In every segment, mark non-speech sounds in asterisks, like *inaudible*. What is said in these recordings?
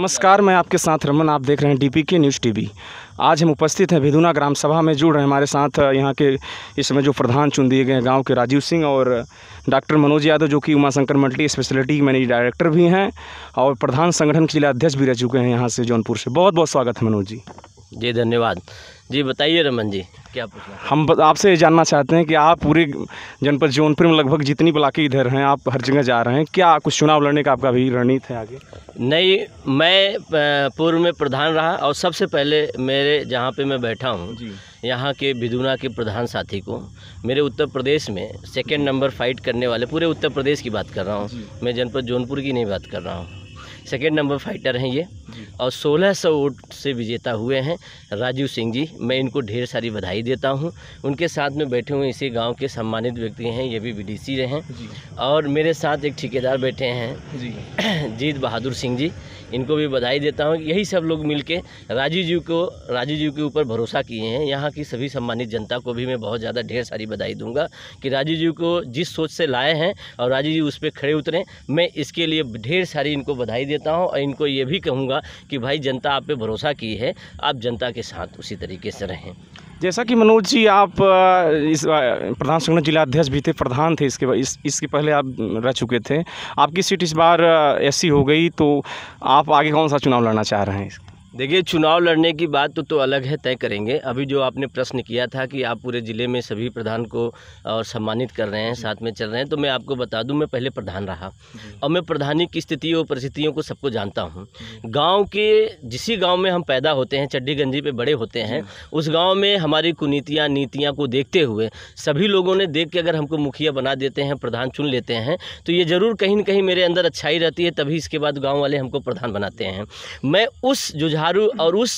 नमस्कार मैं आपके साथ रमन आप देख रहे हैं डीपी के न्यूज़ टीवी आज हम उपस्थित हैं भिदुना ग्राम सभा में जुड़ रहे हैं हमारे साथ यहाँ के इस समय जो प्रधान चुन दिए गए हैं गाँव के राजीव सिंह और डॉक्टर मनोज यादव जो कि Umashankar multi speciality manage director भी हैं और प्रधान संगठन के जिला अध्यक्ष भी रह चुके हैं यहाँ से जौनपुर से बहुत बहुत स्वागत है मनोज जी जी धन्यवाद जी बताइए रमन जी क्या हम आपसे ये जानना चाहते हैं कि आप पूरे जनपद जौनपुर में लगभग जितनी ब्लाके इधर हैं आप हर जगह जा रहे हैं क्या कुछ चुनाव लड़ने का आपका भी रणनीति है आगे नहीं मैं पूर्व में प्रधान रहा और सबसे पहले मेरे जहाँ पे मैं बैठा हूँ यहाँ के भिदुना के प्रधान साथी को मेरे उत्तर प्रदेश में सेकेंड नंबर फाइट करने वाले पूरे उत्तर प्रदेश की बात कर रहा हूँ मैं जनपद जौनपुर की नहीं बात कर रहा हूँ सेकेंड नंबर फाइटर हैं ये और 1600 वोट से विजेता हुए हैं राजीव सिंह जी मैं इनको ढेर सारी बधाई देता हूं उनके साथ में बैठे हुए इसी गांव के सम्मानित व्यक्ति हैं ये भी बी रहे हैं और मेरे साथ एक ठेकेदार बैठे हैं *clears throat* जीत बहादुर सिंह जी इनको भी बधाई देता हूँ यही सब लोग मिल के राजीव जी को राजीव जी के ऊपर भरोसा किए हैं यहाँ की सभी सम्मानित जनता को भी मैं बहुत ज़्यादा ढेर सारी बधाई दूंगा कि राजीव जी को जिस सोच से लाए हैं और राजीव जी उस पर खड़े उतरें मैं इसके लिए ढेर सारी इनको बधाई देता हूँ और इनको ये भी कहूँगा कि भाई जनता आप पे भरोसा की है आप जनता के साथ उसी तरीके से रहें जैसा कि मनोज जी आप इस प्रधान संगठन जिला अध्यक्ष भी थे प्रधान थे इसके इस इसके पहले आप रह चुके थे आपकी सीट इस बार एससी हो गई तो आप आगे कौन सा चुनाव लड़ना चाह रहे हैं देखिए चुनाव लड़ने की बात तो तो अलग है तय करेंगे अभी जो आपने प्रश्न किया था कि आप पूरे ज़िले में सभी प्रधान को और सम्मानित कर रहे हैं साथ में चल रहे हैं तो मैं आपको बता दूं मैं पहले प्रधान रहा और मैं प्रधानी की स्थिति और परिस्थितियों को सबको जानता हूं गांव के जिसी गांव में हम पैदा होते हैं चड्डी गंजी पर बड़े होते हैं उस गाँव में हमारी कुनीतियाँ नीतियाँ को देखते हुए सभी लोगों ने देख के अगर हमको मुखिया बना देते हैं प्रधान चुन लेते हैं तो ये ज़रूर कहीं ना कहीं मेरे अंदर अच्छाई रहती है तभी इसके बाद गाँव वाले हमको प्रधान बनाते हैं मैं उस जो जुझारू और उस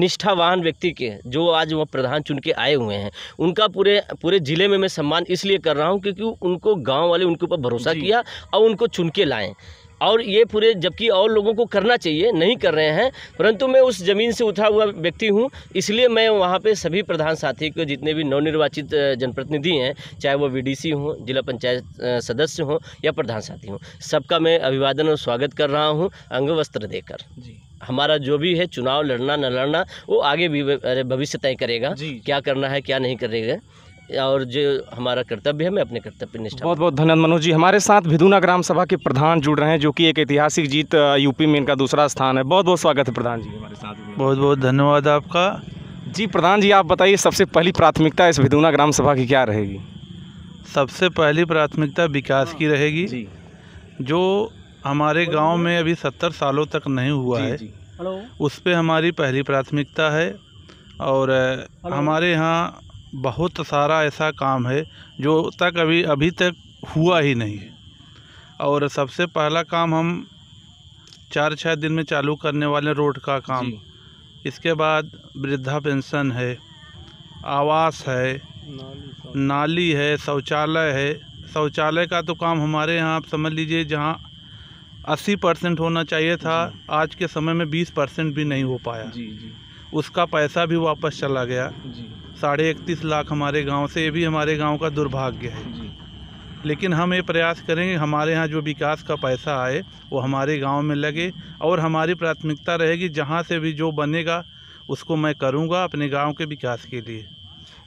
निष्ठावान व्यक्ति के जो आज वह प्रधान चुन के आए हुए हैं उनका पूरे पूरे ज़िले में मैं सम्मान इसलिए कर रहा हूँ क्योंकि उनको गाँव वाले उनके ऊपर भरोसा किया और उनको चुन के लाएँ और ये पूरे जबकि और लोगों को करना चाहिए नहीं कर रहे हैं परंतु मैं उस ज़मीन से उठा हुआ व्यक्ति हूँ इसलिए मैं वहाँ पे सभी प्रधान साथी को जितने भी नवनिर्वाचित जनप्रतिनिधि हैं चाहे वो वीडीसी हों जिला पंचायत सदस्य हों या प्रधान साथी हों सबका मैं अभिवादन और स्वागत कर रहा हूँ अंग वस्त्र देकर जी हमारा जो भी है चुनाव लड़ना न लड़ना वो आगे भी भविष्य तय करेगा क्या करना है क्या नहीं करेगा और जो हमारा कर्तव्य है मैं अपने कर्तव्य निष्ठा बहुत बहुत धन्यवाद मनोज जी हमारे साथ भिदुना ग्राम सभा के प्रधान जुड़ रहे हैं जो कि एक ऐतिहासिक जीत यूपी में इनका दूसरा स्थान है बहुत बहुत स्वागत है प्रधान जी हमारे साथ बहुत बहुत धन्यवाद आपका जी प्रधान जी आप बताइए सबसे पहली प्राथमिकता इस भिदुना ग्राम सभा की क्या रहेगी सबसे पहली प्राथमिकता विकास की रहेगी जो हमारे गांव में अभी सत्तर सालों तक नहीं हुआ है उस पर हमारी पहली प्राथमिकता है और हमारे यहाँ बहुत सारा ऐसा काम है जो तक अभी अभी तक हुआ ही नहीं है और सबसे पहला काम हम चार छः दिन में चालू करने वाले रोड का काम इसके बाद वृद्धा पेंशन है आवास है नाली है शौचालय है शौचालय का तो काम हमारे यहाँ आप समझ लीजिए जहाँ अस्सी परसेंट होना चाहिए था आज के समय में बीस परसेंट भी नहीं हो पाया जी जी उसका पैसा भी वापस चला गया साढ़े इकतीस लाख हमारे गांव से ये भी हमारे गांव का दुर्भाग्य है लेकिन हम ये प्रयास करेंगे हमारे यहाँ जो विकास का पैसा आए वो हमारे गांव में लगे और हमारी प्राथमिकता रहेगी जहाँ से भी जो बनेगा उसको मैं करूँगा अपने गाँव के विकास के लिए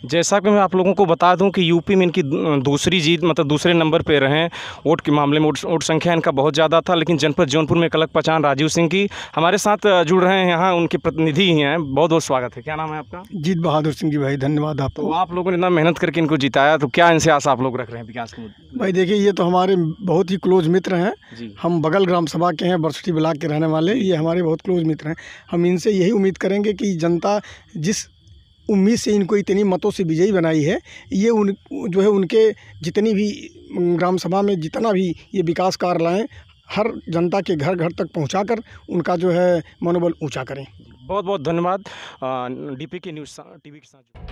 जैसा कि मैं आप लोगों को बता दूं कि यूपी में इनकी दूसरी जीत मतलब दूसरे नंबर पर रहे वोट के मामले में वोट संख्या इनका बहुत ज़्यादा था लेकिन जनपद जौनपुर में कलक पहचान राजीव सिंह की हमारे साथ जुड़ रहे हैं यहाँ उनके प्रतिनिधि ही हैं बहुत बहुत स्वागत है क्या नाम है आपका जीत बहादुर सिंह जी भाई धन्यवाद आपको तो आप लोगों ने इतना मेहनत करके इनको जिताया तो क्या इनसे आशा आप लोग रख रहे हैं विकास भाई देखिए ये तो हमारे बहुत ही क्लोज मित्र हैं हम बगल ग्राम सभा के हैं बरसठी ब्लाक के रहने वाले ये हमारे बहुत क्लोज मित्र हैं हम इनसे यही उम्मीद करेंगे कि जनता जिस उम्मीद से इनको इतनी मतों से विजयी बनाई है ये उन जो है उनके जितनी भी ग्राम सभा में जितना भी ये विकास कार्य लाएँ हर जनता के घर घर तक पहुंचाकर उनका जो है मनोबल ऊंचा करें बहुत बहुत धन्यवाद डीपी के न्यूज़ टीवी के साथ